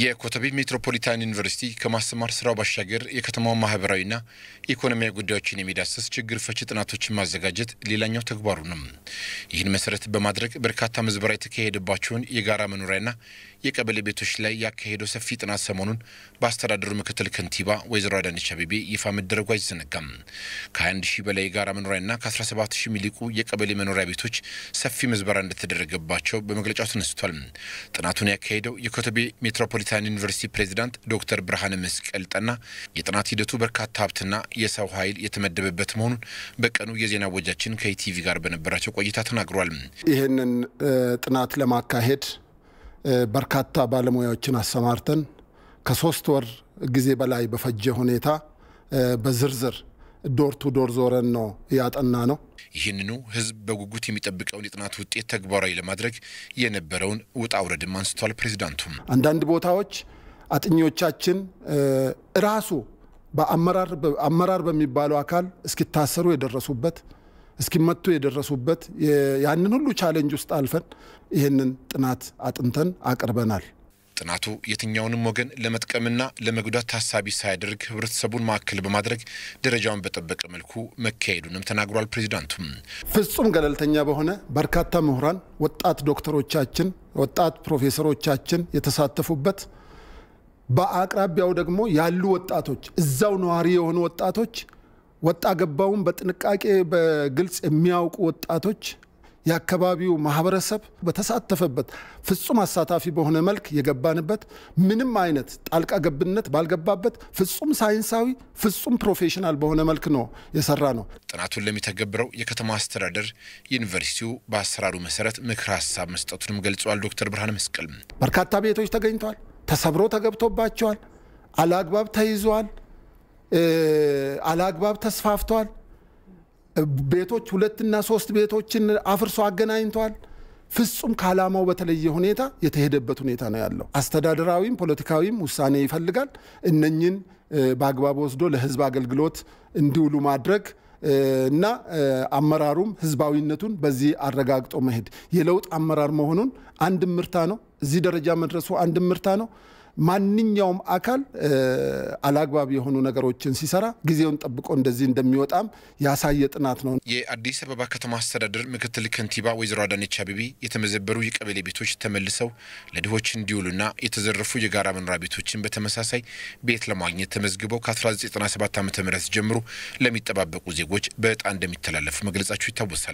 የኮተቤ ሜትሮፖሊታን ዩኒቨርሲቲ ከማስተማር ስራው ባሻገር የከተማው ማህበራዊና ኢኮኖሚያዊ ጉዳዮችን የሚዳስስ ችግር ፈች ጥናቶችን ማዘጋጀት ሌላኛው ተግባሩ ነው። ይህን መሰረት በማድረግ በርካታ ምዝበራ የተካሄደባቸውን የጋራ መኖሪያና የቀበሌ ቤቶች ላይ ያካሄደው ሰፊ ጥናት ሰሞኑን በአስተዳደሩ ምክትል ከንቲባ ወይዘሮ አዳነች አቤቤ ይፋ መደረጉ አይዘነጋም። ከ21 ሺህ በላይ የጋራ መኖሪያና ከ17 ሺህ የሚልቁ የቀበሌ መኖሪያ ቤቶች ሰፊ ምዝበራ እንደተደረገባቸው በመግለጫው ተነስቷል። ጥናቱን ያካሄደው የኮተቤ ሜትሮፖ የሜትሮፖሊታን ዩኒቨርሲቲ ፕሬዚዳንት ዶክተር ብርሃነ መስቀል ጠና የጥናት ሂደቱ በርካታ ሀብትና የሰው ኃይል የተመደበበት መሆኑን በቀኑ የዜና ወጃችን ከኢቲቪ ጋር በነበራቸው ቆይታ ተናግሯል። ይህንን ጥናት ለማካሄድ በርካታ ባለሙያዎችን አሰማርተን ከሶስት ወር ጊዜ በላይ በፈጀ ሁኔታ በዝርዝር ዶር ቱ ዶር ዞረን ነው እያጠና ነው። ይህንኑ ህዝብ በጉጉት የሚጠብቀውን የጥናት ውጤት ተግባራዊ ለማድረግ የነበረውን ውጣ ውረድም አንስቷል ፕሬዚዳንቱም። አንዳንድ ቦታዎች አጥኚዎቻችን ራሱ በአመራር በሚባለው አካል እስኪታሰሩ የደረሱበት እስኪመቱ የደረሱበት ያንን ሁሉ ቻሌንጅ ውስጥ አልፈን ይህንን ጥናት አጥንተን አቅርበናል። ጥናቱ የትኛውንም ወገን ለመጥቀምና ለመጉዳት ታሳቢ ሳያደርግ ህብረተሰቡን ማዕከል በማድረግ ደረጃውን በጠበቀ መልኩ መካሄዱንም ተናግሯል። ፕሬዚዳንቱም ፍጹም ገለልተኛ በሆነ በርካታ ምሁራን፣ ወጣት ዶክተሮቻችን፣ ወጣት ፕሮፌሰሮቻችን የተሳተፉበት በአቅራቢያው ደግሞ ያሉ ወጣቶች እዛው ነዋሪ የሆኑ ወጣቶች ወጣ ገባውን በጥንቃቄ በግልጽ የሚያውቁ ወጣቶች የአካባቢው ማህበረሰብ በተሳተፈበት ፍጹም አሳታፊ በሆነ መልክ የገባንበት ምንም አይነት ጣልቃ ገብነት ባልገባበት ፍጹም ሳይንሳዊ ፍጹም ፕሮፌሽናል በሆነ መልክ ነው የሰራ ነው። ጥናቱን ለሚተገብረው የከተማ አስተዳደር ዩኒቨርሲቲው በአሰራሩ መሰረት ምክር ሀሳብ መስጠቱንም ገልጿል ዶክተር ብርሃን መስቀል በርካታ ቤቶች ተገኝተዋል፣ ተሰብሮ ተገብቶባቸዋል፣ አለአግባብ ተይዘዋል፣ አላግባብ ተስፋፍተዋል። ቤቶች ሁለትና ሶስት ቤቶችን አፍርሶ አገናኝተዋል። ፍጹም ከዓላማው በተለየ ሁኔታ የተሄደበት ሁኔታ ነው ያለው። አስተዳደራዊም ፖለቲካዊም ውሳኔ ይፈልጋል። እነኝን በአግባብ ወስዶ ለህዝብ አገልግሎት እንዲውሉ ማድረግ እና አመራሩም ህዝባዊነቱን በዚህ አረጋግጦ መሄድ የለውጥ አመራር መሆኑን አንድ ምርታ ነው። እዚህ ደረጃ መድረሱ አንድ ምርታ ነው። ማንኛውም አካል አላግባብ የሆኑ ነገሮችን ሲሰራ ጊዜውን ጠብቆ እንደዚህ እንደሚወጣም ያሳየ ጥናት ነው። የአዲስ አበባ ከተማ አስተዳደር ምክትል ከንቲባ ወይዘሮ አዳነች አቤቤ የተመዘበሩ የቀበሌ ቤቶች ተመልሰው ለድሆች እንዲውሉና የተዘረፉ የጋራ መኖሪያ ቤቶችን በተመሳሳይ ቤት ለማግኘት ተመዝግበው ከ1997 ዓ ም ጀምሮ ለሚጠባበቁ ዜጎች በእጣ እንደሚተላለፍ መግለጻቸው ይታወሳል።